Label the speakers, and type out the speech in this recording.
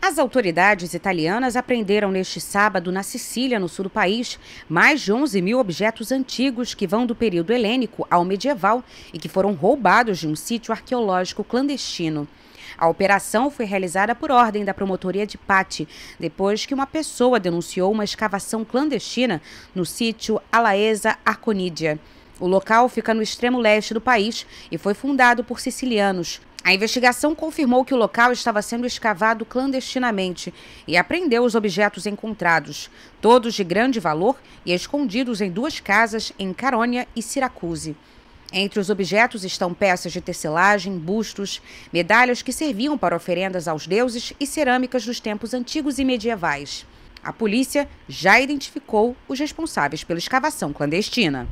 Speaker 1: As autoridades italianas apreenderam neste sábado, na Sicília, no sul do país, mais de 11 mil objetos antigos que vão do período helênico ao medieval e que foram roubados de um sítio arqueológico clandestino. A operação foi realizada por ordem da promotoria de Pati, depois que uma pessoa denunciou uma escavação clandestina no sítio Alaesa Arconídia. O local fica no extremo leste do país e foi fundado por sicilianos, a investigação confirmou que o local estava sendo escavado clandestinamente e apreendeu os objetos encontrados, todos de grande valor e escondidos em duas casas em Carônia e Siracuse. Entre os objetos estão peças de tecelagem, bustos, medalhas que serviam para oferendas aos deuses e cerâmicas dos tempos antigos e medievais. A polícia já identificou os responsáveis pela escavação clandestina.